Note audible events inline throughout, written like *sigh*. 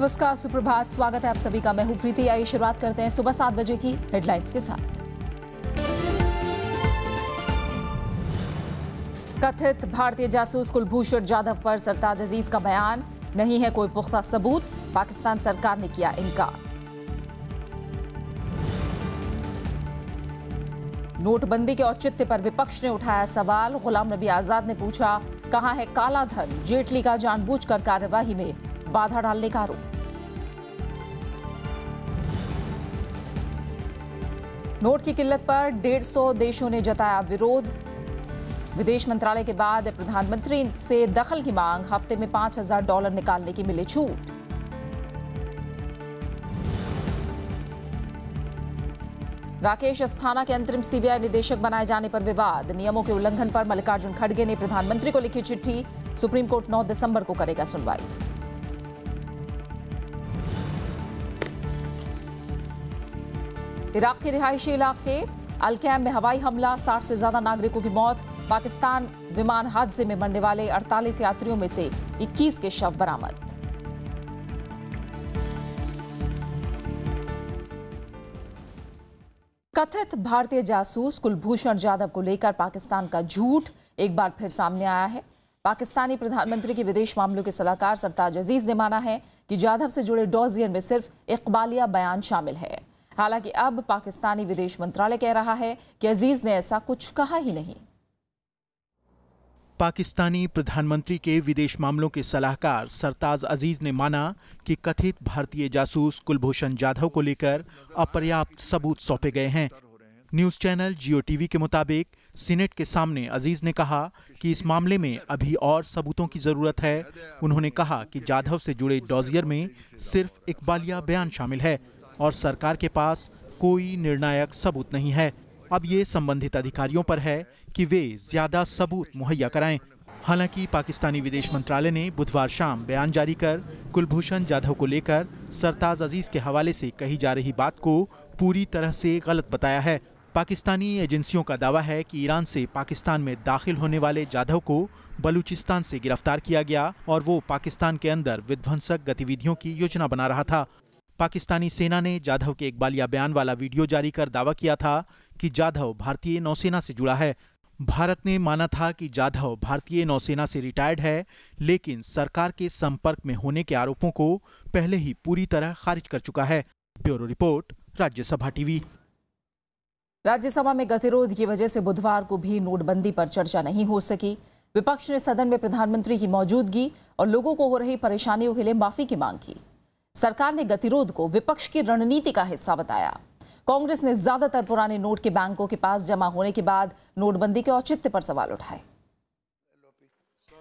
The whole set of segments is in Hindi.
नमस्कार सुप्रभात स्वागत है आप सभी का मैं हूं प्रीति आइए शुरुआत करते हैं सुबह सात बजे की हेडलाइंस के साथ कथित भारतीय जासूस कुलभूषण जाधव पर सरताज अजीज का बयान नहीं है कोई पुख्ता सबूत पाकिस्तान सरकार ने किया इनकार नोटबंदी के औचित्य पर विपक्ष ने उठाया सवाल गुलाम नबी आजाद ने पूछा कहां है काला धन जेटली का जानबूझकर कार्यवाही में बाधा डालने का आरोप नोट की किल्लत पर 150 देशों ने जताया विरोध विदेश मंत्रालय के बाद प्रधानमंत्री से दखल की मांग हफ्ते में 5000 डॉलर निकालने की मिली छूट राकेश अस्थाना के अंतरिम सीबीआई निदेशक बनाए जाने पर विवाद नियमों के उल्लंघन पर मल्लिकार्जुन खड़गे ने प्रधानमंत्री को लिखी चिट्ठी सुप्रीम कोर्ट 9 दिसंबर को करेगा सुनवाई इराक के रिहायशी इलाके अलकैम में हवाई हमला साठ से ज्यादा नागरिकों की मौत पाकिस्तान विमान हादसे में मरने वाले 48 यात्रियों में से 21 के शव बरामद कथित भारतीय जासूस कुलभूषण जाधव को लेकर पाकिस्तान का झूठ एक बार फिर सामने आया है पाकिस्तानी प्रधानमंत्री के विदेश मामलों के सलाहकार सरताज अजीज ने माना है कि जाधव से जुड़े डॉजियर में सिर्फ इकबालिया बयान शामिल है हालांकि अब पाकिस्तानी विदेश मंत्रालय कह रहा है कि अजीज ने ऐसा कुछ कहा ही नहीं पाकिस्तानी प्रधानमंत्री के विदेश मामलों के सलाहकार सरताज अजीज ने माना कि कथित भारतीय जासूस कुलभूषण जाधव को लेकर अपर्याप्त सबूत सौंपे गए हैं न्यूज चैनल जियो टीवी के मुताबिक सीनेट के सामने अजीज ने कहा कि इस मामले में अभी और सबूतों की जरूरत है उन्होंने कहा कि जाधव से जुड़े डॉजियर में सिर्फ इकबालिया बयान शामिल है और सरकार के पास कोई निर्णायक सबूत नहीं है अब ये संबंधित अधिकारियों पर है कि वे ज्यादा सबूत मुहैया कराएं हालांकि पाकिस्तानी विदेश मंत्रालय ने बुधवार शाम बयान जारी कर कुलभूषण जाधव को लेकर सरताज अजीज के हवाले से कही जा रही बात को पूरी तरह से गलत बताया है पाकिस्तानी एजेंसियों का दावा है कि ईरान से पाकिस्तान में दाखिल होने वाले जाधव को बलूचिस्तान से गिरफ्तार किया गया और वो पाकिस्तान के अंदर विध्वंसक गतिविधियों की योजना बना रहा था पाकिस्तानी सेना ने जाधव के एक बालिया बयान वाला वीडियो जारी कर दावा किया था कि जाधव भारतीय नौसेना से जुड़ा है भारत ने माना था कि जाधव भारतीय नौसेना से रिटायर्ड है लेकिन सरकार के संपर्क में होने के आरोपों को पहले ही पूरी तरह खारिज कर चुका है bureau report Rajya Sabha TV Rajya Sabha में गतिरोध की वजह से बुधवार को भी नोटबंदी पर चर्चा नहीं हो सकी विपक्ष ने सदन में प्रधानमंत्री की मौजूदगी और लोगों को हो रही परेशानियों के लिए माफी की मांग की सरकार ने गतिरोध को विपक्ष की रणनीति का हिस्सा बताया कांग्रेस ने ज्यादातर पुराने नोट के बैंकों के पास जमा होने के बाद नोटबंदी के औचित्य पर सवाल उठाए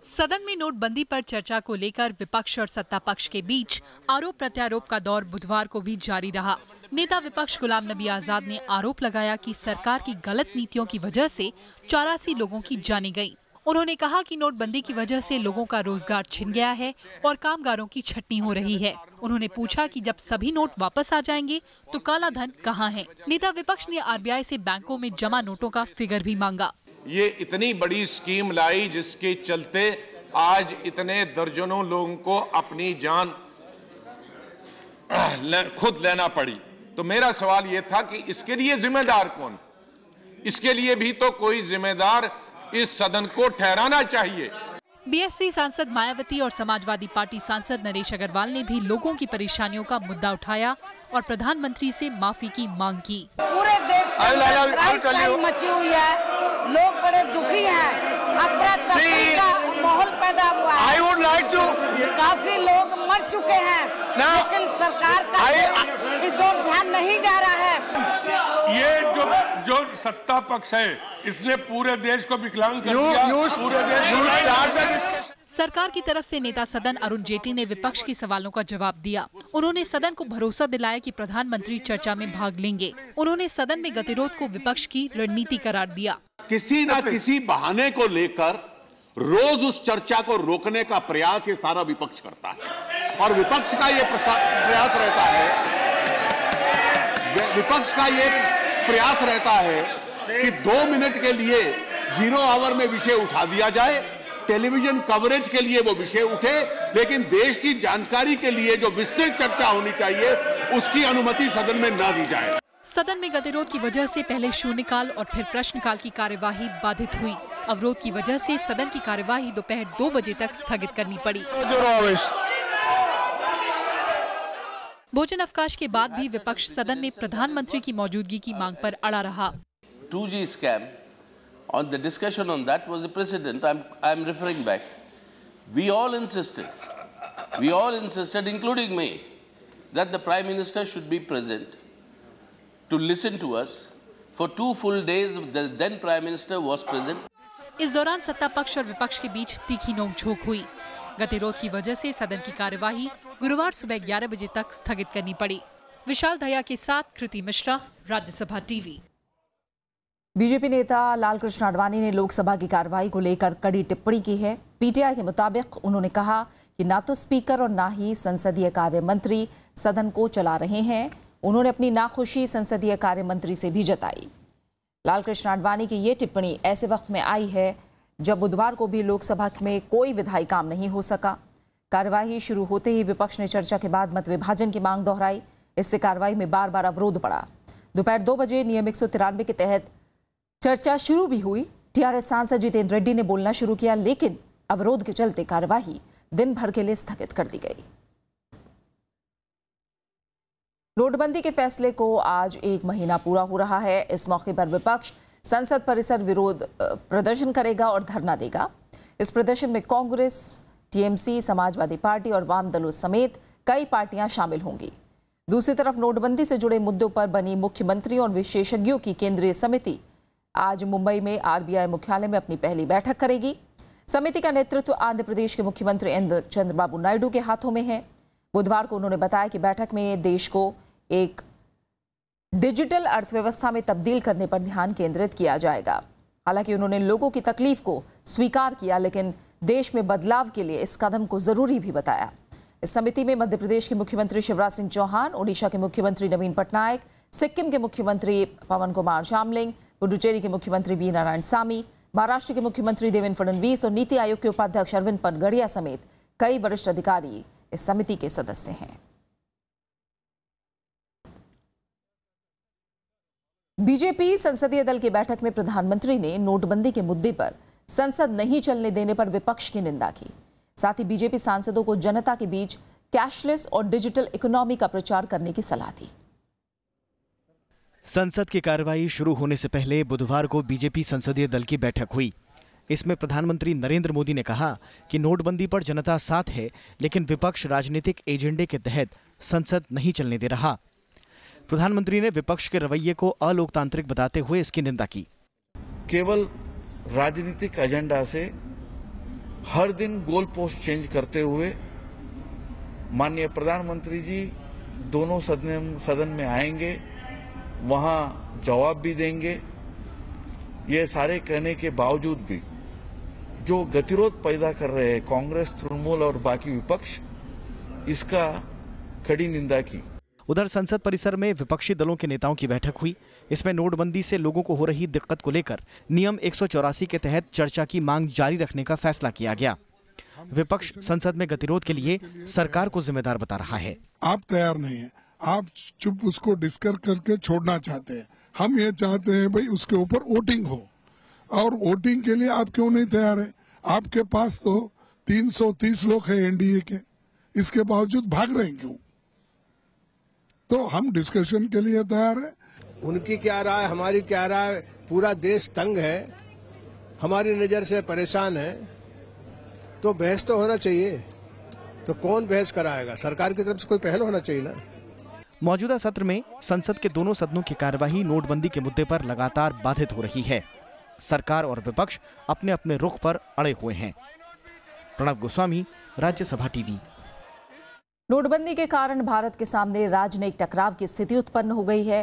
सदन में नोटबंदी पर चर्चा को लेकर विपक्ष और सत्ता पक्ष के बीच आरोप प्रत्यारोप का दौर बुधवार को भी जारी रहा नेता विपक्ष गुलाम नबी आजाद ने आरोप लगाया कि सरकार की गलत नीतियों की वजह से चौरासी लोगों की जाने गयी उन्होंने कहा कि नोटबंदी की वजह से लोगों का रोजगार छिन गया है और कामगारों की छटनी हो रही है उन्होंने पूछा कि जब सभी नोट वापस आ जाएंगे तो काला धन कहाँ है नेता विपक्ष ने आरबीआई से बैंकों में जमा नोटों का फिगर भी मांगा ये इतनी बड़ी स्कीम लाई जिसके चलते आज इतने दर्जनों लोगों को अपनी जान *clears throat* खुद लेना पड़ी तो मेरा सवाल यह था कि इसके लिए जिम्मेदार कौन इसके लिए भी तो कोई जिम्मेदार इस सदन को ठहराना चाहिए बीएसपी सांसद मायावती और समाजवादी पार्टी सांसद नरेश अग्रवाल ने भी लोगों की परेशानियों का मुद्दा उठाया और प्रधानमंत्री से माफी की मांग की पूरे देश मची हुई है लोग बड़े दुखी हैं अफरा तफरी का माहौल पैदा हुआ है आई वुड लाइक टू काफी लोग मर चुके हैं Now, लेकिन सरकार का I, इस ओर ध्यान नहीं जा रहा है ये जो जो सत्ता पक्ष है इसने पूरे देश को विकलांग कर दिया पूरे देश सरकार की तरफ से नेता सदन अरुण जेटली ने विपक्ष के सवालों का जवाब दिया उन्होंने सदन को भरोसा दिलाया कि प्रधानमंत्री चर्चा में भाग लेंगे उन्होंने सदन में गतिरोध को विपक्ष की रणनीति करार दिया किसी न किसी बहाने को लेकर रोज उस चर्चा को रोकने का प्रयास ये सारा विपक्ष करता है और विपक्ष का ये प्रयास रहता है विपक्ष का ये प्रयास रहता है कि दो मिनट के लिए जीरो आवर में विषय उठा दिया जाए टेलीविजन कवरेज के लिए वो विषय उठे लेकिन देश की जानकारी के लिए जो विस्तृत चर्चा होनी चाहिए उसकी अनुमति सदन में ना दी जाए सदन में गतिरोध की वजह से पहले शून्यकाल और फिर प्रश्नकाल की कार्यवाही बाधित हुई अवरोध की वजह से सदन की कार्यवाही दोपहर दो, दो बजे तक स्थगित करनी पड़ी भोजन अवकाश के बाद भी विपक्ष सदन में प्रधानमंत्री की मौजूदगी की मांग पर अड़ा रहा two G scam on the discussion on that was president I am referring back we all insisted we all insisted including me that the prime minister should be present to listen to us. For two full days, the then Prime Minister was present. इस दौरान सत्ता पक्ष और विपक्ष के बीच तीखी नोकझोंक हुई गतिरोध की वजह से सदन की कार्यवाही गुरुवार सुबह 11 बजे तक स्थगित करनी पड़ी विशाल दया के साथ कृति मिश्रा राज्यसभा टीवी बीजेपी नेता लालकृष्ण आडवाणी ने लोकसभा की कार्यवाही को लेकर कड़ी टिप्पणी की है पीटीआई के मुताबिक उन्होंने कहा कि ना तो स्पीकर और ना ही संसदीय कार्य मंत्री सदन को चला रहे हैं उन्होंने अपनी नाखुशी संसदीय कार्य मंत्री से भी जताई लालकृष्ण आडवाणी की ये टिप्पणी ऐसे वक्त में आई है जब बुधवार को भी लोकसभा में कोई विधायी काम नहीं हो सका कार्यवाही शुरू होते ही विपक्ष ने चर्चा के बाद मत विभाजन की मांग दोहराई इससे कार्रवाई में बार बार अवरोध पड़ा दोपहर दो बजे नियम एक के तहत चर्चा शुरू भी हुई टीआरएस सांसद जितेंद्र रेड्डी ने बोलना शुरू किया लेकिन अवरोध के चलते कार्यवाही दिन भर के लिए स्थगित कर दी गई नोटबंदी के फैसले को आज एक महीना पूरा हो रहा है इस मौके पर विपक्ष संसद परिसर विरोध प्रदर्शन करेगा और धरना देगा इस प्रदर्शन में कांग्रेस टीएमसी समाजवादी पार्टी और वाम दलों समेत कई पार्टियां शामिल होंगी दूसरी तरफ नोटबंदी से जुड़े मुद्दों पर बनी मुख्यमंत्रियों और विशेषज्ञों की केंद्रीय समिति आज मुंबई में आरबीआई मुख्यालय में अपनी पहली बैठक करेगी समिति का नेतृत्व आंध्र प्रदेश के मुख्यमंत्री चंद्रबाबू नायडू के हाथों में है बुधवार को उन्होंने बताया कि बैठक में देश को एक डिजिटल अर्थव्यवस्था में तब्दील करने पर ध्यान केंद्रित किया जाएगा हालांकि उन्होंने लोगों की तकलीफ को स्वीकार किया लेकिन देश में बदलाव के लिए इस कदम को ज़रूरी भी बताया इस समिति में मध्य प्रदेश के मुख्यमंत्री शिवराज सिंह चौहान ओडिशा के मुख्यमंत्री नवीन पटनायक सिक्किम के मुख्यमंत्री पवन कुमार शामलिंग पुडुचेरी के मुख्यमंत्री बी नारायण सामी महाराष्ट्र के मुख्यमंत्री देवेंद्र फडणवीस और नीति आयोग के उपाध्यक्ष अरविंद पनगड़िया समेत कई वरिष्ठ अधिकारी इस समिति के सदस्य हैं बीजेपी संसदीय दल की बैठक में प्रधानमंत्री ने नोटबंदी के मुद्दे पर संसद नहीं चलने देने पर विपक्ष की निंदा की साथ ही बीजेपी सांसदों को जनता के बीच कैशलेस और डिजिटल इकोनॉमी का प्रचार करने की सलाह दी संसद की कार्यवाही शुरू होने से पहले बुधवार को बीजेपी संसदीय दल की बैठक हुई इसमें प्रधानमंत्री नरेंद्र मोदी ने कहा कि नोटबंदी पर जनता साथ है लेकिन विपक्ष राजनीतिक एजेंडे के तहत संसद नहीं चलने दे रहा प्रधानमंत्री ने विपक्ष के रवैये को अलोकतांत्रिक बताते हुए इसकी निंदा की केवल राजनीतिक एजेंडा से हर दिन गोल पोस्ट चेंज करते हुए माननीय प्रधानमंत्री जी दोनों सदन सदन में आएंगे वहां जवाब भी देंगे ये सारे कहने के बावजूद भी जो गतिरोध पैदा कर रहे हैं कांग्रेस तृणमूल और बाकी विपक्ष इसका कड़ी निंदा की उधर संसद परिसर में विपक्षी दलों के नेताओं की बैठक हुई इसमें नोटबंदी से लोगों को हो रही दिक्कत को लेकर नियम एक के तहत चर्चा की मांग जारी रखने का फैसला किया गया विपक्ष संसद में गतिरोध के लिए सरकार को जिम्मेदार बता रहा है आप तैयार नहीं है आप चुप उसको डिस्कर करके छोड़ना चाहते हैं हम ये चाहते हैं भाई उसके ऊपर वोटिंग हो और वोटिंग के लिए आप क्यों नहीं तैयार है आपके पास तो 330 लोग हैं एनडीए के इसके बावजूद भाग रहे हैं क्यों तो हम डिस्कशन के लिए तैयार है उनकी क्या राय हमारी क्या राय पूरा देश तंग है हमारी नज़र से परेशान है तो बहस तो होना चाहिए तो कौन बहस कराएगा सरकार की तरफ से कोई पहल होना चाहिए ना मौजूदा सत्र में संसद के दोनों सदनों की कार्यवाही नोटबंदी के मुद्दे पर लगातार बाधित हो रही है सरकार और विपक्ष अपने अपने रुख पर अड़े हुए हैं प्रणब गोस्वामी राज्यसभा टीवी नोटबंदी के कारण भारत के सामने राजनयिक टकराव की स्थिति उत्पन्न हो गई है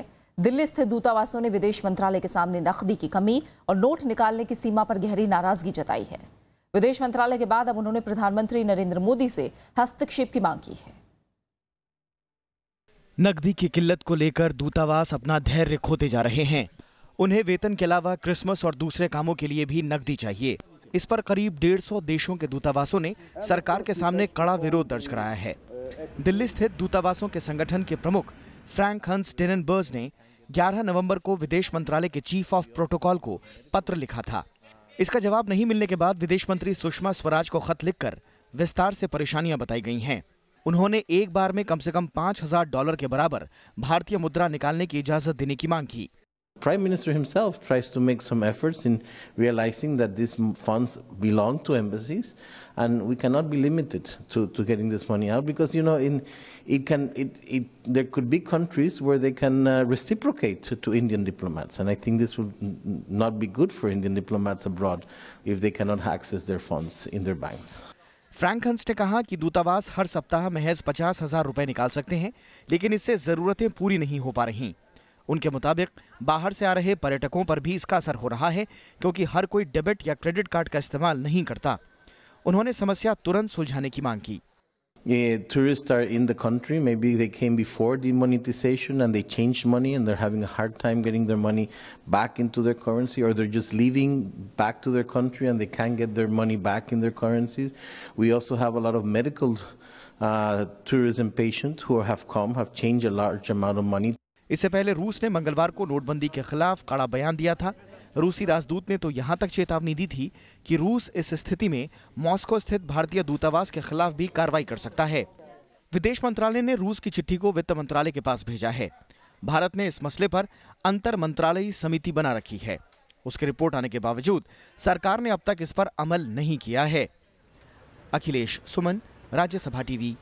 दिल्ली स्थित दूतावासों ने विदेश मंत्रालय के सामने नकदी की कमी और नोट निकालने की सीमा पर गहरी नाराजगी जताई है विदेश मंत्रालय के बाद अब उन्होंने प्रधानमंत्री नरेंद्र मोदी से हस्तक्षेप की मांग की है नकदी की किल्लत को लेकर दूतावास अपना धैर्य खोते जा रहे हैं उन्हें वेतन के अलावा क्रिसमस और दूसरे कामों के लिए भी नकदी चाहिए इस पर करीब डेढ़ सौ देशों के दूतावासों ने सरकार के सामने कड़ा विरोध दर्ज कराया है दिल्ली स्थित दूतावासों के संगठन के प्रमुख फ्रैंक हंस टेनबर्ज ने 11 नवंबर को विदेश मंत्रालय के चीफ ऑफ प्रोटोकॉल को पत्र लिखा था इसका जवाब नहीं मिलने के बाद विदेश मंत्री सुषमा स्वराज को खत लिखकर विस्तार से परेशानियां बताई गई हैं उन्होंने एक बार में कम से कम पांच हजार डॉलर के बराबर भारतीय मुद्रा निकालने की इजाजत देने की मांग की Prime Minister himself tries to make some efforts in realizing that these funds belong to embassies, and we cannot be limited to, to getting this money out because you know in it can it, it there could be countries where they can uh, reciprocate to, to, Indian diplomats, and I think this would not be good for Indian diplomats abroad if they cannot access their funds in their banks. Frank Hans ने कहा कि दूतावास हर सप्ताह महज पचास हजार रुपए निकाल सकते हैं लेकिन इससे जरूरतें पूरी नहीं हो पा रहीं उनके मुताबिक बाहर से आ रहे पर्यटकों पर भी इसका असर हो रहा है क्योंकि हर कोई डेबिट या क्रेडिट कार्ड का इस्तेमाल नहीं करता उन्होंने समस्या तुरंत सुलझाने की मांग की tourist are in the country may be they came before the monetization and they change money and they're having a hard time getting their money back into their currency or they're just leaving back to their country and they can get their money back in their currencies we also have a lot of medical tourism patient who have come have change a large amount of money इससे पहले रूस ने मंगलवार को नोटबंदी के खिलाफ कड़ा बयान दिया था रूसी राजदूत ने तो यहां तक चेतावनी दी थी कि रूस इस स्थिति में मॉस्को स्थित भारतीय दूतावास के खिलाफ भी कार्रवाई कर सकता है विदेश मंत्रालय ने रूस की चिट्ठी को वित्त मंत्रालय के पास भेजा है भारत ने इस मसले पर अंतर मंत्रालयी समिति बना रखी है उसकी रिपोर्ट आने के बावजूद सरकार ने अब तक इस पर अमल नहीं किया है Akhilesh Suman Rajya Sabha TV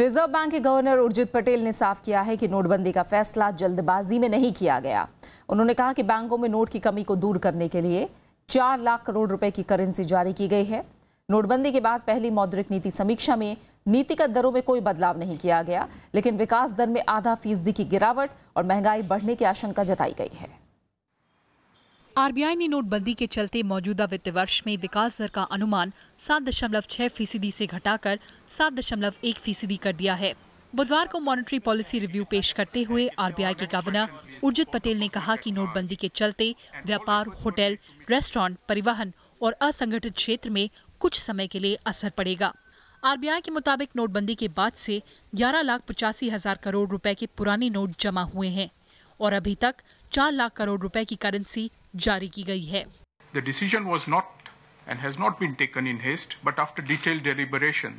reserve bank के गवर्नर उर्जित पटेल ने साफ किया है कि नोटबंदी का फैसला जल्दबाजी में नहीं किया गया उन्होंने कहा कि बैंकों में नोट की कमी को दूर करने के लिए चार लाख करोड़ रुपए की करेंसी जारी की गई है नोटबंदी के बाद पहली मौद्रिक नीति समीक्षा में नीतिगत दरों में कोई बदलाव नहीं किया गया लेकिन विकास दर में आधा फीसदी की गिरावट और महंगाई बढ़ने की आशंका जताई गई है आरबीआई ने नोटबंदी के चलते मौजूदा वित्त वर्ष में विकास दर का अनुमान सात दशमलव छह फीसदी से घटाकर सात दशमलव एक फीसदी कर दिया है बुधवार को मॉनेटरी पॉलिसी रिव्यू पेश करते हुए आरबीआई के गवर्नर उर्जित पटेल ने कहा कि नोटबंदी के चलते व्यापार होटल रेस्टोरेंट परिवहन और असंगठित क्षेत्र में कुछ समय के लिए असर पड़ेगा आरबीआई के मुताबिक नोटबंदी के बाद से ग्यारह लाख पचासी हजार करोड़ रुपए के पुराने नोट जमा हुए हैं और अभी तक चार लाख करोड़ रुपए की करेंसी जारी की गई है the decision was not and has not been taken in haste but after detail deliberation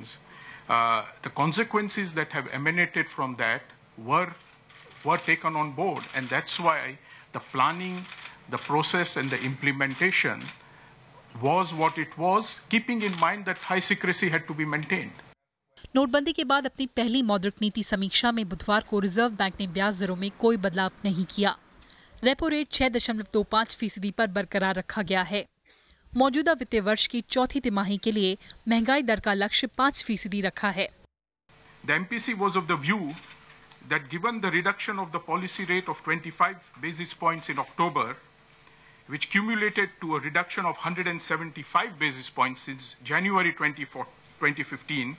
the consequences that have emanated from that were were taken on board and that's why the planning the process and the implementation was what it was keeping in mind that high secrecy had to be maintained नोटबंदी के बाद अपनी पहली मौद्रिक नीति समीक्षा में बुधवार को रिजर्व बैंक ने ब्याज दरों में कोई बदलाव नहीं किया रेपो रेट छह दशमलव दो पाँच फीसदी पर बरकरार रखा गया है मौजूदा वित्तीय वर्ष की चौथी तिमाही के लिए महंगाई दर का लक्ष्य पाँच फीसदी रखा है that given the reduction of the policy rate of 25 basis points in October, which cumulated to a reduction of 175 basis points since January 2015,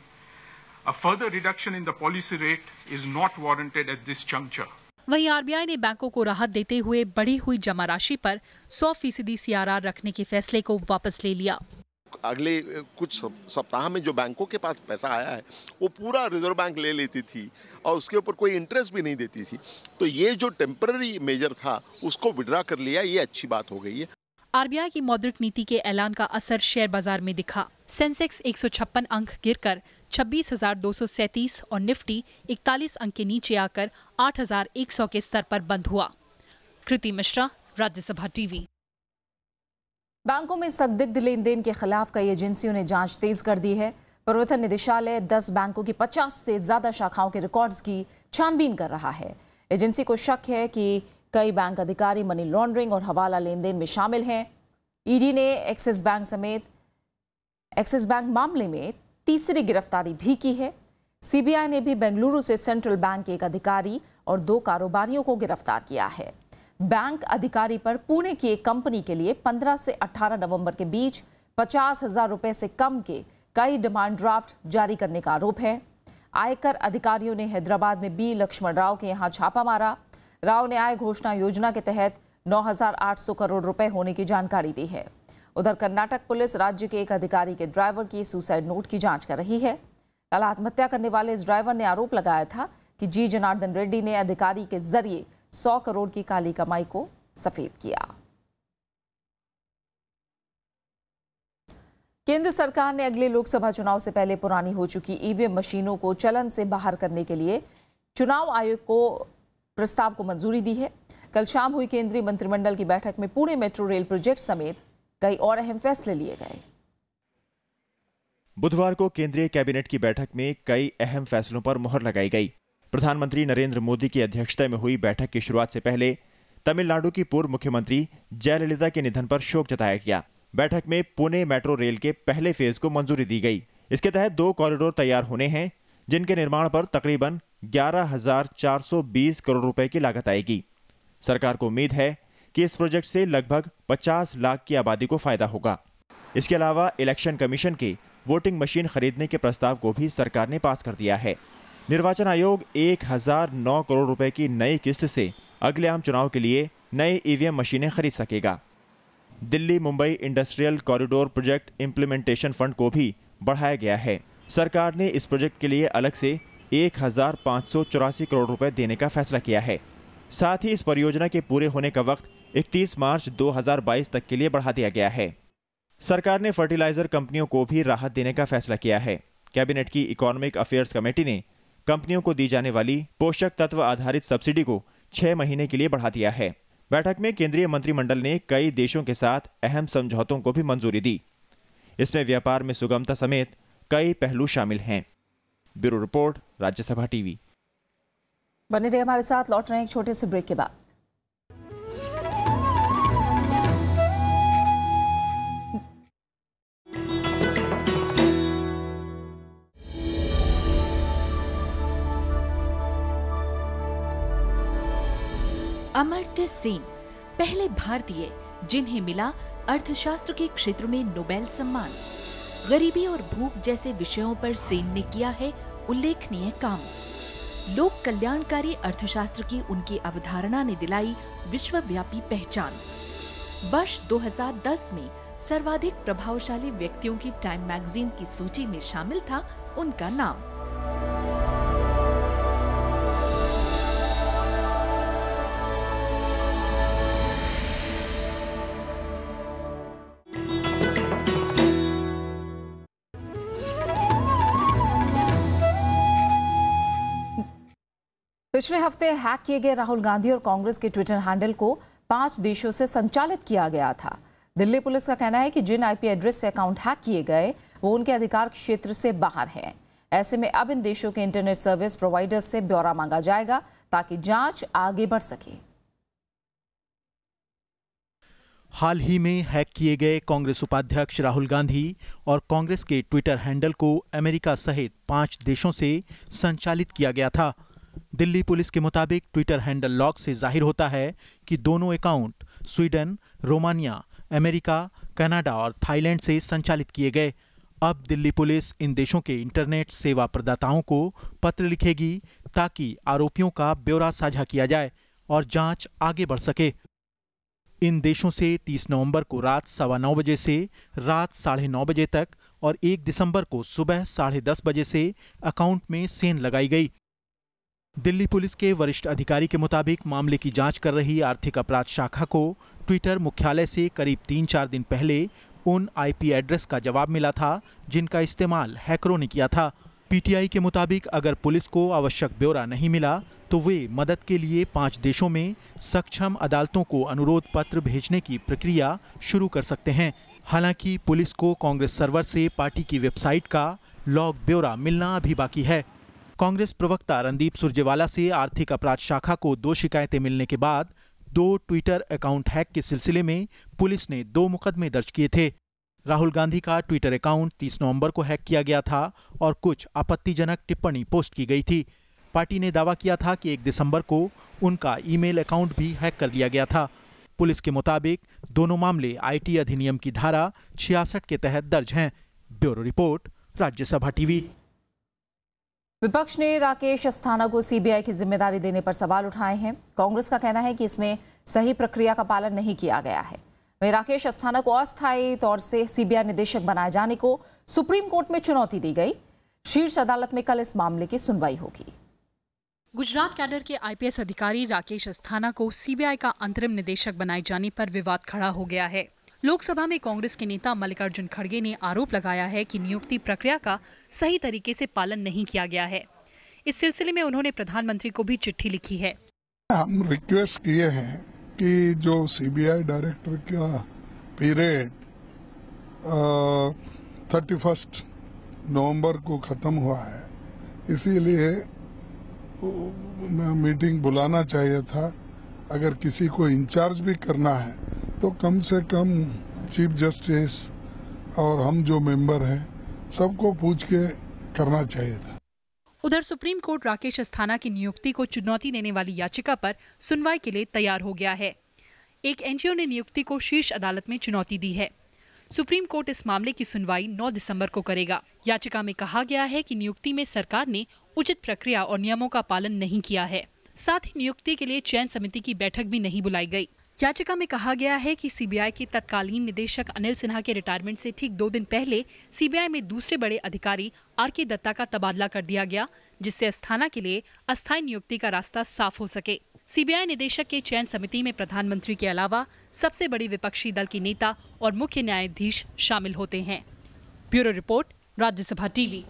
a further reduction in the policy rate is not warranted at this juncture. वहीं आरबीआई ने बैंकों को राहत देते हुए बढ़ी हुई जमा राशि पर 100 फीसदी सीआरआर रखने के फैसले को वापस ले लिया अगले कुछ सप्ताह में जो बैंकों के पास पैसा आया है वो पूरा रिजर्व बैंक ले लेती थी और उसके ऊपर कोई इंटरेस्ट भी नहीं देती थी तो ये जो टेम्पररी मेजर था उसको विड्रा कर लिया ये अच्छी बात हो गई है आरबीआई की मौद्रिक नीति के ऐलान का असर शेयर बाजार में दिखा सेंसेक्स एक अंक गिरकर छब्बीस और निफ्टी 41 अंक के नीचे आकर 8,100 के स्तर पर बंद हुआ कृति मिश्रा राज्यसभा टीवी बैंकों में संदिग्ध लेन देन के खिलाफ कई एजेंसियों ने जांच तेज कर दी है प्रवर्तन निदेशालय 10 बैंकों की 50 से ज्यादा शाखाओं के रिकॉर्ड्स की छानबीन कर रहा है एजेंसी को शक है कि कई बैंक अधिकारी मनी लॉन्ड्रिंग और हवाला लेन देन में शामिल हैं ईडी ने एक्सिस बैंक समेत एक्सिस बैंक मामले में तीसरी गिरफ्तारी भी की है सीबीआई ने भी बेंगलुरु से सेंट्रल बैंक के एक अधिकारी और दो कारोबारियों को गिरफ्तार किया है बैंक अधिकारी पर पुणे की एक कंपनी के लिए 15 से 18 नवंबर के बीच पचास हजार रुपये से कम के कई डिमांड ड्राफ्ट जारी करने का आरोप है आयकर अधिकारियों ने हैदराबाद में बी लक्ष्मण राव के यहाँ छापा मारा राव न्याय घोषणा योजना के तहत 9,800 करोड़ रुपए होने की जानकारी दी है उधर कर्नाटक पुलिस राज्य के एक अधिकारी के ड्राइवर की सुसाइड नोट की जांच कर रही है कल आत्महत्या करने वाले इस ड्राइवर ने आरोप लगाया था कि जी जनार्दन रेड्डी ने अधिकारी के जरिए 100 करोड़ की काली कमाई को सफेद किया केंद्र सरकार ने अगले लोकसभा चुनाव से पहले पुरानी हो चुकी ईवीएम मशीनों को चलन से बाहर करने के लिए चुनाव आयोग को प्रस्ताव को मंजूरी दी है कल शाम हुई केंद्रीय मंत्रिमंडल की बैठक में पुणे मेट्रो रेल प्रोजेक्ट समेत कई और अहम फैसले लिए गए बुधवार को केंद्रीय कैबिनेट की बैठक में कई अहम फैसलों पर मोहर लगाई गई प्रधानमंत्री नरेंद्र मोदी की अध्यक्षता में हुई बैठक की शुरुआत से पहले तमिलनाडु की पूर्व मुख्यमंत्री जयललिता के निधन पर शोक जताया गया बैठक में पुणे मेट्रो रेल के पहले फेज को मंजूरी दी गई इसके तहत दो कॉरिडोर तैयार होने हैं जिनके निर्माण पर तकरीबन 11,420 करोड़ रुपए की लागत आएगी सरकार को उम्मीद है कि इस प्रोजेक्ट से लगभग 50 लाख की आबादी को फायदा होगा इसके अलावा इलेक्शन कमीशन की वोटिंग मशीन खरीदने के प्रस्ताव को भी सरकार ने पास कर दिया है निर्वाचन आयोग 1009 करोड़ रुपए की नई किस्त से अगले आम चुनाव के लिए नई ईवीएम मशीनें खरीद सकेगा Delhi Mumbai industrial corridor project implementation fund को भी बढ़ाया गया है सरकार ने इस प्रोजेक्ट के लिए अलग से एक करोड़ रुपए देने का फैसला किया है साथ ही इस परियोजना के पूरे होने का वक्त 31 मार्च 2022 तक के लिए बढ़ा दिया गया है सरकार ने फर्टिलाइजर कंपनियों को भी राहत देने का फैसला किया है कैबिनेट की इकोनॉमिक अफेयर्स कमेटी ने कंपनियों को दी जाने वाली पोषक तत्व आधारित सब्सिडी को छह महीने के लिए बढ़ा दिया है बैठक में केंद्रीय मंत्रिमंडल ने कई देशों के साथ अहम समझौतों को भी मंजूरी दी इसमें व्यापार में सुगमता समेत कई पहलू शामिल हैं ब्यूरो रिपोर्ट राज्यसभा टीवी बने रहे हमारे साथ लौट रहे हैं एक छोटे से ब्रेक के बाद अमर्त्य सेन पहले भारतीय जिन्हें मिला अर्थशास्त्र के क्षेत्र में नोबेल सम्मान गरीबी और भूख जैसे विषयों पर सेन ने किया है उल्लेखनीय काम लोक कल्याणकारी अर्थशास्त्र की उनकी अवधारणा ने दिलाई विश्वव्यापी पहचान वर्ष 2010 में सर्वाधिक प्रभावशाली व्यक्तियों की टाइम मैगजीन की सूची में शामिल था उनका नाम पिछले हफ्ते हैक किए गए राहुल गांधी और कांग्रेस के ट्विटर हैंडल को पांच देशों से संचालित किया गया था दिल्ली पुलिस का कहना है कि जिन आईपी एड्रेस से अकाउंट हैक किए गए वो उनके अधिकार क्षेत्र से बाहर हैं ऐसे में अब इन देशों के इंटरनेट सर्विस प्रोवाइडर्स से ब्यौरा मांगा जाएगा ताकि जांच आगे बढ़ सके हाल ही में हैक किए गए कांग्रेस उपाध्यक्ष राहुल गांधी और कांग्रेस के ट्विटर हैंडल को अमेरिका सहित पांच देशों से संचालित किया गया था दिल्ली पुलिस के मुताबिक ट्विटर हैंडल लॉग से जाहिर होता है कि दोनों account Sweden Romania America Canada और थाईलैंड से संचालित किए गए अब दिल्ली पुलिस इन देशों के इंटरनेट सेवा प्रदाताओं को पत्र लिखेगी ताकि आरोपियों का ब्यौरा साझा किया जाए और जांच आगे बढ़ सके इन देशों से 30 नवंबर को रात सवा नौ बजे से रात साढ़े नौ बजे तक और 1 दिसंबर को सुबह साढ़े दस बजे से अकाउंट में सेन लगाई गई दिल्ली पुलिस के वरिष्ठ अधिकारी के मुताबिक मामले की जांच कर रही आर्थिक अपराध शाखा को ट्विटर मुख्यालय से करीब तीन चार दिन पहले उन आईपी एड्रेस का जवाब मिला था जिनका इस्तेमाल हैकरों ने किया था पीटीआई के मुताबिक अगर पुलिस को आवश्यक ब्यौरा नहीं मिला तो वे मदद के लिए पांच देशों में सक्षम अदालतों को अनुरोध पत्र भेजने की प्रक्रिया शुरू कर सकते हैं हालांकि पुलिस को कांग्रेस सर्वर से पार्टी की वेबसाइट का लॉग ब्यौरा मिलना अभी बाकी है कांग्रेस प्रवक्ता रणदीप सुरजेवाला से आर्थिक अपराध शाखा को दो शिकायतें मिलने के बाद दो ट्विटर अकाउंट हैक के सिलसिले में पुलिस ने दो मुकदमे दर्ज किए थे राहुल गांधी का ट्विटर अकाउंट 30 नवंबर को हैक किया गया था और कुछ आपत्तिजनक टिप्पणी पोस्ट की गई थी पार्टी ने दावा किया था कि 1 दिसंबर को उनका ईमेल अकाउंट भी हैक कर लिया गया था पुलिस के मुताबिक दोनों मामले आईटी अधिनियम की धारा छियासठ के तहत दर्ज हैं ब्यूरो रिपोर्ट राज्यसभा टीवी विपक्ष ने राकेश अस्थाना को सीबीआई की जिम्मेदारी देने पर सवाल उठाए हैं कांग्रेस का कहना है कि इसमें सही प्रक्रिया का पालन नहीं किया गया है वहीं राकेश अस्थाना को अस्थायी तौर से सीबीआई निदेशक बनाए जाने को सुप्रीम कोर्ट में चुनौती दी गई शीर्ष अदालत में कल इस मामले की सुनवाई होगी गुजरात कैडर के आईपीएस अधिकारी राकेश अस्थाना को सीबीआई का अंतरिम निदेशक बनाए जाने पर विवाद खड़ा हो गया है लोकसभा में कांग्रेस के नेता मल्लिकार्जुन खड़गे ने आरोप लगाया है कि नियुक्ति प्रक्रिया का सही तरीके से पालन नहीं किया गया है इस सिलसिले में उन्होंने प्रधानमंत्री को भी चिट्ठी लिखी है हम रिक्वेस्ट किए हैं कि जो सीबीआई डायरेक्टर का पीरियड थर्टी फर्स्ट नवम्बर को ख़त्म हुआ है इसीलिए मीटिंग बुलाना चाहिए था अगर किसी को इंचार्ज भी करना है तो कम से कम चीफ जस्टिस और हम जो मेंबर हैं सबको पूछ के करना चाहिए था उधर सुप्रीम कोर्ट राकेश अस्थाना की नियुक्ति को चुनौती देने वाली याचिका पर सुनवाई के लिए तैयार हो गया है एक एनजीओ ने नियुक्ति को शीर्ष अदालत में चुनौती दी है सुप्रीम कोर्ट इस मामले की सुनवाई 9 दिसंबर को करेगा याचिका में कहा गया है कि नियुक्ति में सरकार ने उचित प्रक्रिया और नियमों का पालन नहीं किया है साथ ही नियुक्ति के लिए चयन समिति की बैठक भी नहीं बुलाई गई याचिका में कहा गया है कि सीबीआई के तत्कालीन निदेशक अनिल सिन्हा के रिटायरमेंट से ठीक दो दिन पहले सीबीआई में दूसरे बड़े अधिकारी आर के दत्ता का तबादला कर दिया गया जिससे अस्थाना के लिए अस्थायी नियुक्ति का रास्ता साफ हो सके सीबीआई निदेशक के चयन समिति में प्रधानमंत्री के अलावा सबसे बड़ी विपक्षी दल के नेता और मुख्य न्यायाधीश शामिल होते हैं ब्यूरो रिपोर्ट राज्यसभा टीवी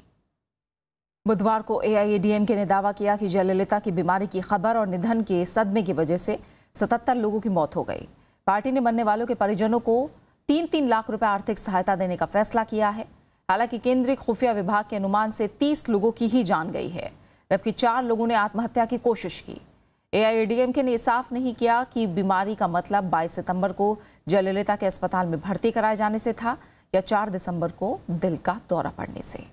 बुधवार को के ने दावा किया कि जयललिता की बीमारी की खबर और निधन के सदमे की वजह से सतहत्तर लोगों की मौत हो गई पार्टी ने मरने वालों के परिजनों को तीन तीन लाख रुपए आर्थिक सहायता देने का फैसला किया है हालांकि केंद्रीय खुफिया विभाग के अनुमान से तीस लोगों की ही जान गई है जबकि चार लोगों ने आत्महत्या की कोशिश की एआईएडीएमके ने साफ नहीं किया कि बीमारी का मतलब 22 सितंबर को जयललिता के अस्पताल में भर्ती कराए जाने से था या 4 दिसंबर को दिल का दौरा पड़ने से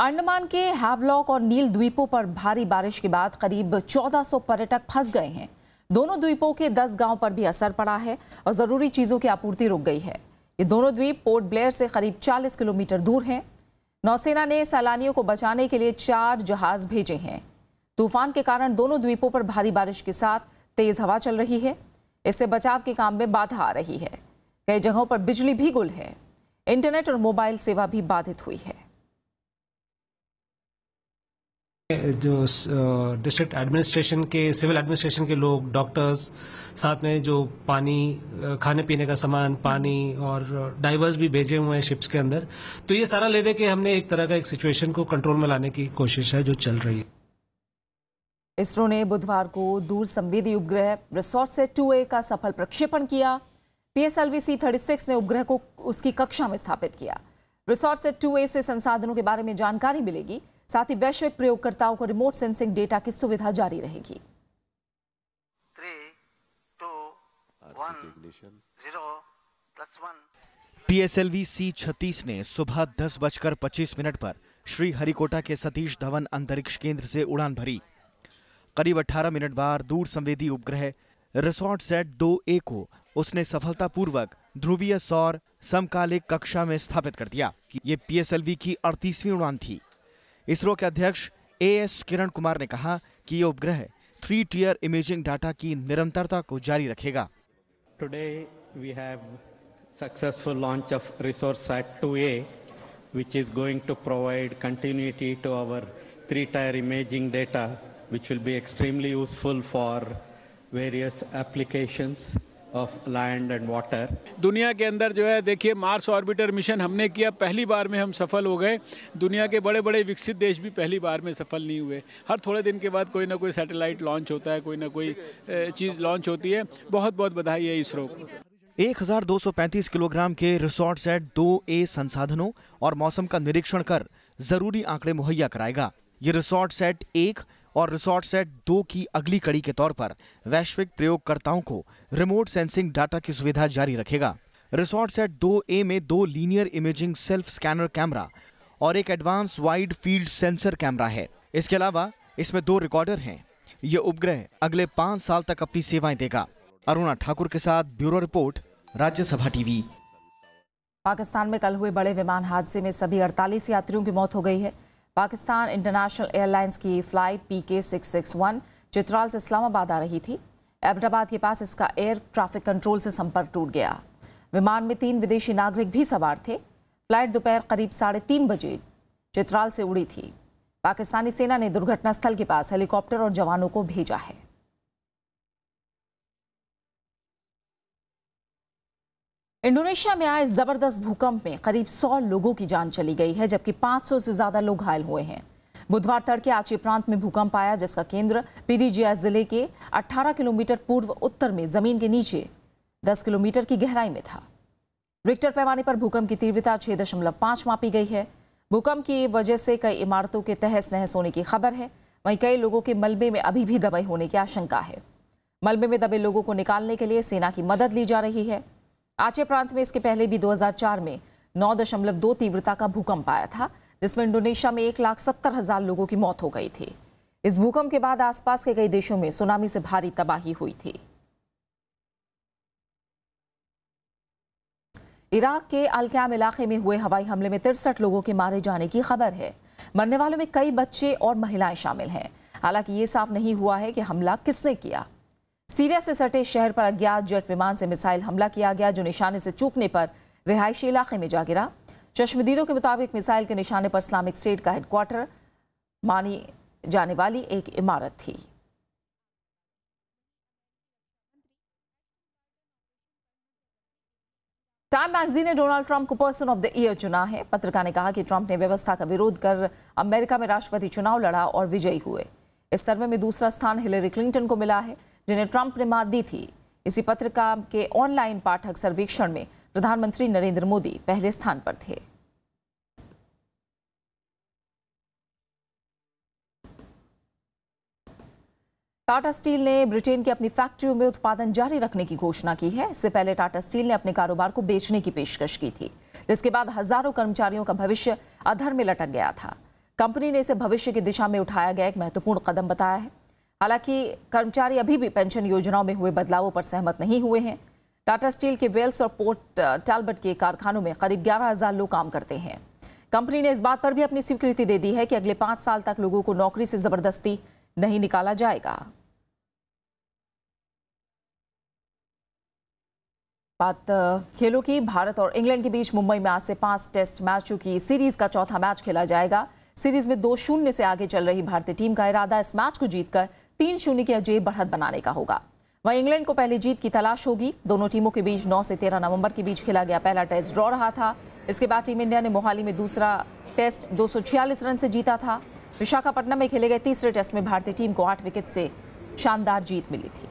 अंडमान के हैवलॉक और नील द्वीपों पर भारी बारिश के बाद करीब 1400 पर्यटक फंस गए हैं दोनों द्वीपों के 10 गांव पर भी असर पड़ा है और ज़रूरी चीज़ों की आपूर्ति रुक गई है ये दोनों द्वीप पोर्ट ब्लेयर से करीब 40 किलोमीटर दूर हैं नौसेना ने सैलानियों को बचाने के लिए चार जहाज भेजे हैं तूफान के कारण दोनों द्वीपों पर भारी बारिश के साथ तेज़ हवा चल रही है इससे बचाव के काम में बाधा आ रही है कई जगहों पर बिजली भी गुल है इंटरनेट और मोबाइल सेवा भी बाधित हुई है जो डिस्ट्रिक्ट एडमिनिस्ट्रेशन के सिविल एडमिनिस्ट्रेशन के लोग डॉक्टर्स साथ में जो पानी खाने पीने का सामान पानी और डाइवर्स भी भेजे हुए हैं शिप्स के अंदर तो ये सारा ले दे के हमने एक तरह का एक सिचुएशन को कंट्रोल में लाने की कोशिश है जो चल रही है इसरो ने बुधवार को दूर संवेदी उपग्रह रिसोर्ट से टू ए का सफल प्रक्षेपण किया पीएसएलवी सी थर्टी सिक्स ने उपग्रह को उसकी कक्षा में स्थापित किया रिसोर्ट से टू ए से संसाधनों के बारे में जानकारी मिलेगी साथ ही वैश्विक प्रयोगकर्ताओं को रिमोट सेंसिंग डेटा की सुविधा जारी रहेगी P S L V C छत्तीस ने सुबह दस बजकर पच्चीस मिनट पर श्री हरिकोटा के सतीश धवन अंतरिक्ष केंद्र से उड़ान भरी करीब 18 मिनट बाद दूर संवेदी उपग्रह रिसोर्ट सेट दो ए को उसने सफलतापूर्वक ध्रुवीय सौर समकालिक कक्षा में स्थापित कर दिया ये पीएसएलवी की अड़तीसवीं उड़ान थी इसरो के अध्यक्ष ए एस किरण कुमार ने कहा कि ये उपग्रह थ्री टीयर इमेजिंग डाटा की निरंतरता को जारी रखेगा today we have successful launch of Resourcesat A which is going to provide continuity to our three tier imaging data which will be extremely useful for various applications of land and water दुनिया के अंदर जो है देखिए मार्स ऑर्बिटर मिशन हमने किया पहली बार में हम सफल हो गए दुनिया के बड़े बड़े विकसित देश भी पहली बार में सफल नहीं हुए हर थोड़े दिन के बाद कोई ना कोई सैटेलाइट लॉन्च होता है कोई ना कोई चीज़ लॉन्च होती है बहुत बहुत बधाई है इसरो को 1235 किलोग्राम के रिसोर्ट सेट दो ए संसाधनों और मौसम का निरीक्षण कर जरूरी आंकड़े मुहैया कराएगा ये रिसोर्ट सेट एक और रिसोर्ट सेट दो की अगली कड़ी के तौर पर वैश्विक प्रयोगकर्ताओं को रिमोट सेंसिंग डाटा की सुविधा जारी रखेगा रिसोर्ट सेट दो ए में दो linear imaging self scanner camera और एक advance wide field sensor camera है इसके अलावा इसमें दो रिकॉर्डर हैं ये उपग्रह अगले पाँच साल तक अपनी सेवाएं देगा अरुणा ठाकुर के साथ bureau report Rajya Sabha TV Pakistan में कल हुए बड़े विमान हादसे में सभी 48 यात्रियों की मौत हो गई है पाकिस्तान इंटरनेशनल एयरलाइंस की flight P K six six one Chitral से इस्लामाबाद आ रही थी अहमदाबाद के पास इसका एयर ट्रैफिक कंट्रोल से संपर्क टूट गया विमान में तीन विदेशी नागरिक भी सवार थे फ्लाइट दोपहर करीब साढ़े तीन बजे चित्राल से उड़ी थी पाकिस्तानी सेना ने दुर्घटना स्थल के पास हेलीकॉप्टर और जवानों को भेजा है इंडोनेशिया में आए जबरदस्त भूकंप में करीब 100 लोगों की जान चली गई है जबकि 500 से ज्यादा लोग घायल हुए हैं बुधवार तड़के आची प्रांत में भूकंप आया जिसका केंद्र पीडीजीआई जिले के 18 किलोमीटर पूर्व उत्तर में जमीन के नीचे 10 किलोमीटर की गहराई में था रिक्टर पैमाने पर भूकंप की तीव्रता 6.5 मापी गई है भूकंप की वजह से कई इमारतों के तहस नहस होने की खबर है वहीं कई लोगों के मलबे में अभी भी दबे होने की आशंका है मलबे में दबे लोगों को निकालने के लिए सेना की मदद ली जा रही है आचे प्रांत में इसके पहले भी 2004 में नौ दशमलव दो तीव्रता का भूकंप आया था जिसमें इंडोनेशिया में एक लाख सत्तर हजार लोगों की मौत हो गई थी इस भूकंप के बाद आसपास के कई देशों में सुनामी से भारी तबाही हुई थी इराक के अलक्याम इलाके में हुए हवाई हमले में तिरसठ लोगों के मारे जाने की खबर है मरने वालों में कई बच्चे और महिलाएं शामिल हैं हालांकि ये साफ नहीं हुआ है कि हमला किसने किया सीरिया से सटे शहर पर अज्ञात जेट विमान से मिसाइल हमला किया गया जो निशाने से चूकने पर रिहायशी इलाके में जा गिरा चश्मदीदों के मुताबिक मिसाइल के निशाने पर इस्लामिक स्टेट का हेडक्वार्टर मानी जाने वाली एक इमारत थी टाइम मैगजीन ने डोनाल्ड ट्रंप को पर्सन ऑफ द ईयर चुना है पत्रकार ने कहा कि ट्रंप ने व्यवस्था का विरोध कर अमेरिका में राष्ट्रपति चुनाव लड़ा और विजयी हुए इस सर्वे में दूसरा स्थान हिलेरी क्लिंटन को मिला है जिन्हें ट्रंप ने मात दी थी इसी पत्रिका के ऑनलाइन पाठक सर्वेक्षण में प्रधानमंत्री नरेंद्र मोदी पहले स्थान पर थे टाटा स्टील ने ब्रिटेन की अपनी फैक्ट्रियों में उत्पादन जारी रखने की घोषणा की है इससे पहले टाटा स्टील ने अपने कारोबार को बेचने की पेशकश की थी जिसके बाद हजारों कर्मचारियों का भविष्य अधर में लटक गया था कंपनी ने इसे भविष्य की दिशा में उठाया गया एक महत्वपूर्ण कदम बताया है हालांकि कर्मचारी अभी भी पेंशन योजनाओं में हुए बदलावों पर सहमत नहीं हुए हैं टाटा स्टील के वेल्स और पोर्ट टालबट के कारखानों में करीब ग्यारह हजार लोग काम करते हैं कंपनी ने इस बात पर भी अपनी स्वीकृति दे दी है कि अगले पांच साल तक लोगों को नौकरी से ज़बरदस्ती नहीं निकाला जाएगा बात खेलों की भारत और इंग्लैंड के बीच मुंबई में आज से पांच टेस्ट मैचों की सीरीज का चौथा मैच खेला जाएगा सीरीज में दो शून्य से आगे चल रही भारतीय टीम का इरादा इस मैच को जीतकर तीन शून्य की अजय बढ़त बनाने का होगा वहीं इंग्लैंड को पहली जीत की तलाश होगी दोनों टीमों के बीच 9 से 13 नवंबर के बीच खेला गया पहला टेस्ट ड्रॉ रहा था इसके बाद टीम इंडिया ने मोहाली में दूसरा टेस्ट दो रन से जीता था विशाखापट्टनम में खेले गए तीसरे टेस्ट में भारतीय टीम को आठ विकेट से शानदार जीत मिली थी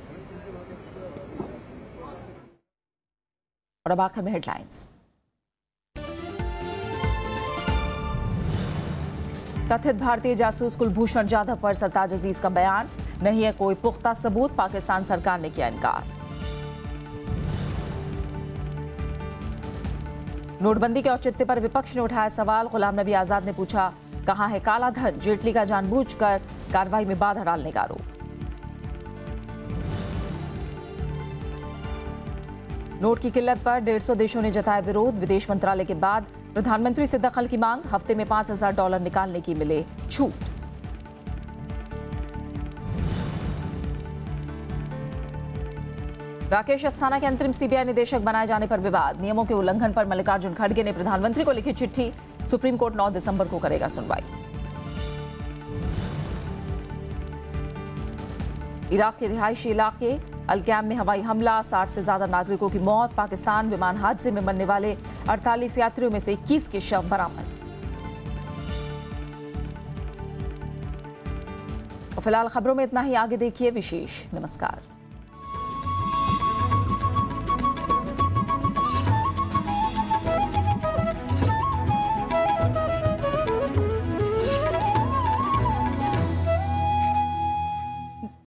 और अब आखिर में हेडलाइंस कथित भारतीय जासूस कुलभूषण जाधव पर सरताज अजीज का बयान नहीं है कोई पुख्ता सबूत पाकिस्तान सरकार ने किया इनकार नोटबंदी के औचित्य पर विपक्ष ने उठाया सवाल गुलाम नबी आजाद ने पूछा कहां है काला धन जेटली का जानबूझकर कार्रवाई में बाधा डालने का आरोप नोट की किल्लत पर डेढ़ सौ देशों ने जताया विरोध विदेश मंत्रालय के बाद प्रधानमंत्री से दखल की मांग हफ्ते में पांच हजार डॉलर निकालने की मिले छूट राकेश अस्थाना के अंतरिम सीबीआई निदेशक बनाए जाने पर विवाद नियमों के उल्लंघन पर मल्लिकार्जुन खड़गे ने प्रधानमंत्री को लिखी चिट्ठी सुप्रीम कोर्ट 9 दिसंबर को करेगा सुनवाई इराक के रिहायशी इलाके अलकैम में हवाई हमला साठ से ज्यादा नागरिकों की मौत पाकिस्तान विमान हादसे में मरने वाले अड़तालीस यात्रियों में से इक्कीस के शव बरामद फिलहाल खबरों में इतना ही आगे देखिए विशेष नमस्कार